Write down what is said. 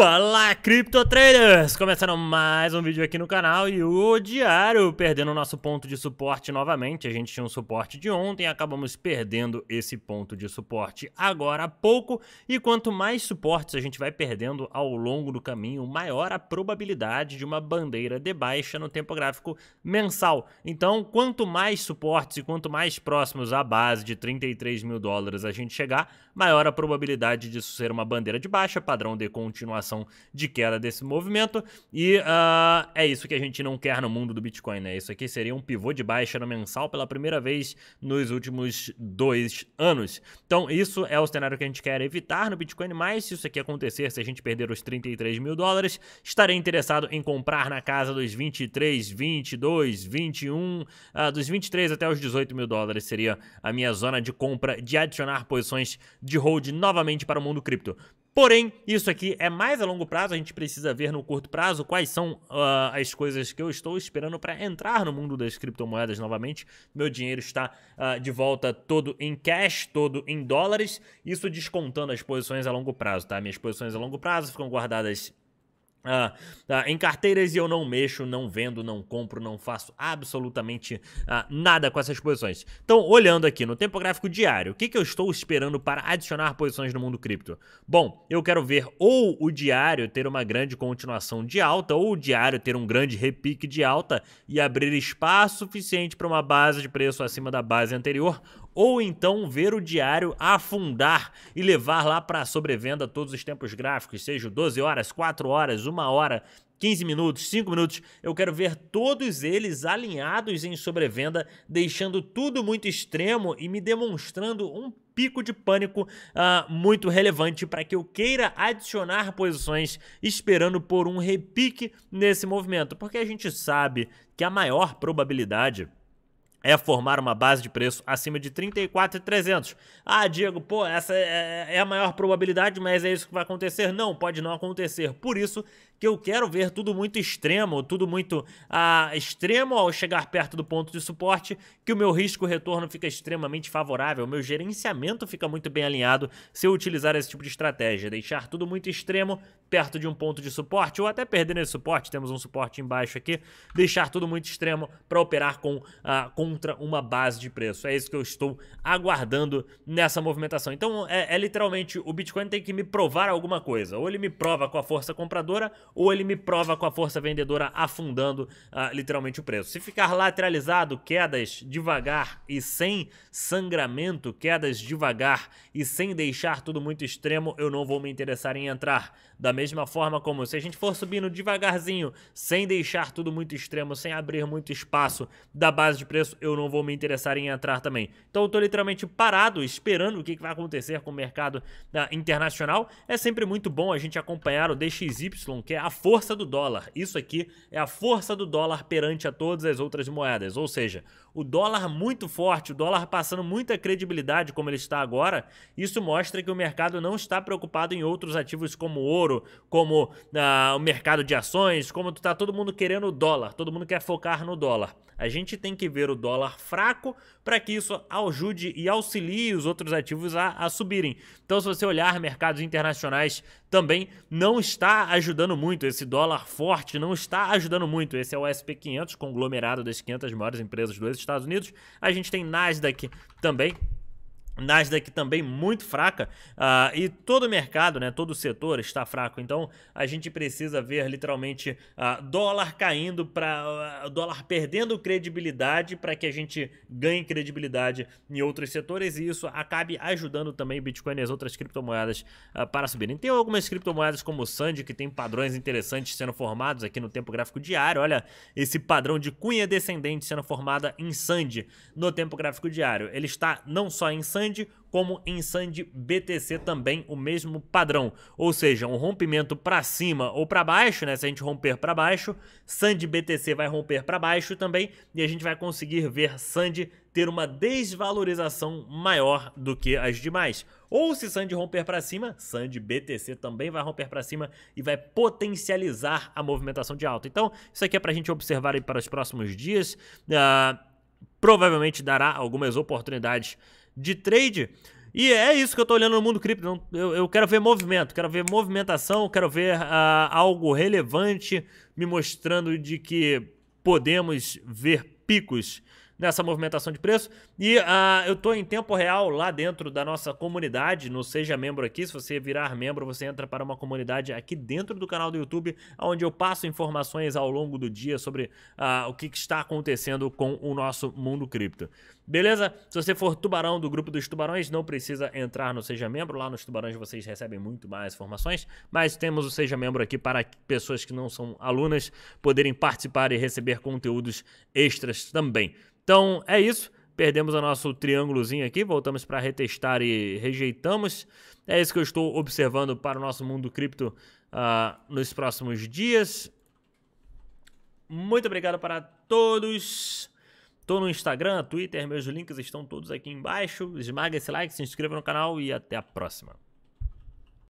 Fala Crypto Traders! Começando mais um vídeo aqui no canal e o diário perdendo o nosso ponto de suporte novamente. A gente tinha um suporte de ontem, acabamos perdendo esse ponto de suporte agora há pouco. E quanto mais suportes a gente vai perdendo ao longo do caminho, maior a probabilidade de uma bandeira de baixa no tempo gráfico mensal. Então, quanto mais suportes e quanto mais próximos à base de 33 mil dólares a gente chegar, maior a probabilidade disso ser uma bandeira de baixa, padrão de continuação sinalização de queda desse movimento. E uh, é isso que a gente não quer no mundo do Bitcoin, né? Isso aqui seria um pivô de baixa no mensal pela primeira vez nos últimos dois anos. Então, isso é o cenário que a gente quer evitar no Bitcoin, mas se isso aqui acontecer, se a gente perder os 33 mil dólares, estarei interessado em comprar na casa dos 23, 22, 21, uh, dos 23 até os 18 mil dólares seria a minha zona de compra de adicionar posições de hold novamente para o mundo cripto. Porém, isso aqui é mais a longo prazo, a gente precisa ver no curto prazo quais são uh, as coisas que eu estou esperando para entrar no mundo das criptomoedas novamente. Meu dinheiro está uh, de volta todo em cash, todo em dólares, isso descontando as posições a longo prazo, tá? Minhas posições a longo prazo ficam guardadas ah, tá. em carteiras e eu não mexo, não vendo, não compro, não faço absolutamente ah, nada com essas posições. Então, olhando aqui no tempo gráfico diário, o que, que eu estou esperando para adicionar posições no mundo cripto? Bom, eu quero ver ou o diário ter uma grande continuação de alta, ou o diário ter um grande repique de alta e abrir espaço suficiente para uma base de preço acima da base anterior, ou então ver o diário afundar e levar lá para sobrevenda todos os tempos gráficos, seja 12 horas, 4 horas, 1 hora, 15 minutos, 5 minutos, eu quero ver todos eles alinhados em sobrevenda, deixando tudo muito extremo e me demonstrando um pico de pânico uh, muito relevante para que eu queira adicionar posições esperando por um repique nesse movimento, porque a gente sabe que a maior probabilidade é formar uma base de preço acima de 34,300. Ah, Diego, pô, essa é, é, é a maior probabilidade, mas é isso que vai acontecer? Não, pode não acontecer. Por isso que eu quero ver tudo muito extremo, tudo muito ah, extremo ao chegar perto do ponto de suporte, que o meu risco retorno fica extremamente favorável, o meu gerenciamento fica muito bem alinhado se eu utilizar esse tipo de estratégia, deixar tudo muito extremo perto de um ponto de suporte ou até perdendo esse suporte, temos um suporte embaixo aqui, deixar tudo muito extremo para operar com, ah, com contra uma base de preço. É isso que eu estou aguardando nessa movimentação. Então é, é literalmente o Bitcoin tem que me provar alguma coisa. Ou ele me prova com a força compradora, ou ele me prova com a força vendedora afundando uh, literalmente o preço. Se ficar lateralizado, quedas devagar e sem sangramento, quedas devagar e sem deixar tudo muito extremo, eu não vou me interessar em entrar. Da mesma forma como se a gente for subindo devagarzinho, sem deixar tudo muito extremo, sem abrir muito espaço da base de preço, eu não vou me interessar em entrar também. Então eu tô literalmente parado, esperando o que, que vai acontecer com o mercado né, internacional. É sempre muito bom a gente acompanhar o DXY, que é a força do dólar. Isso aqui é a força do dólar perante a todas as outras moedas, ou seja, o dólar muito forte, o dólar passando muita credibilidade como ele está agora, isso mostra que o mercado não está preocupado em outros ativos como ouro, como ah, o mercado de ações, como está todo mundo querendo o dólar, todo mundo quer focar no dólar. A gente tem que ver o dólar fraco para que isso ajude e auxilie os outros ativos a, a subirem. Então, se você olhar mercados internacionais também não está ajudando muito. Esse dólar forte não está ajudando muito. Esse é o SP500, conglomerado das 500 maiores empresas dos Estados Unidos. A gente tem Nasdaq também Nasdaq também muito fraca uh, e todo o mercado, né, todo o setor está fraco. Então a gente precisa ver literalmente uh, dólar caindo para uh, ah, dólar perdendo credibilidade para que a gente ganhe credibilidade em outros setores e isso acabe ajudando também o Bitcoin e as outras criptomoedas para subirem. Tem algumas criptomoedas como o Sandy que tem padrões interessantes sendo formados aqui no tempo gráfico diário. Olha esse padrão de cunha descendente sendo formada em Sandy no tempo gráfico diário. Ele está não só em Sandy como como sand BTC também o mesmo padrão. Ou seja, um rompimento para cima ou para baixo, né? Se a gente romper para baixo, Sand BTC vai romper para baixo também e a gente vai conseguir ver Sand ter uma desvalorização maior do que as demais. Ou se Sand romper para cima, Sand BTC também vai romper para cima e vai potencializar a movimentação de alta. Então, isso aqui é para a gente observar para os próximos dias. Uh, provavelmente dará algumas oportunidades de trade. E é isso que eu tô olhando no mundo cripto. Eu, eu quero ver movimento, quero ver movimentação, quero ver uh, algo relevante me mostrando de que podemos ver picos nessa movimentação de preço. E uh, eu estou em tempo real lá dentro da nossa comunidade, no Seja Membro aqui. Se você virar membro, você entra para uma comunidade aqui dentro do canal do YouTube, onde eu passo informações ao longo do dia sobre uh, o que, que está acontecendo com o nosso mundo cripto. Beleza? Se você for tubarão do grupo dos tubarões, não precisa entrar no Seja Membro. Lá nos tubarões vocês recebem muito mais informações, mas temos o Seja Membro aqui para pessoas que não são alunas poderem participar e receber conteúdos extras também. Então é isso. Perdemos o nosso triângulozinho aqui, voltamos para retestar e rejeitamos. É isso que eu estou observando para o nosso mundo cripto uh, nos próximos dias. Muito obrigado para todos. Estou no Instagram, Twitter, meus links estão todos aqui embaixo. Esmaga esse like, se inscreva no canal e até a próxima.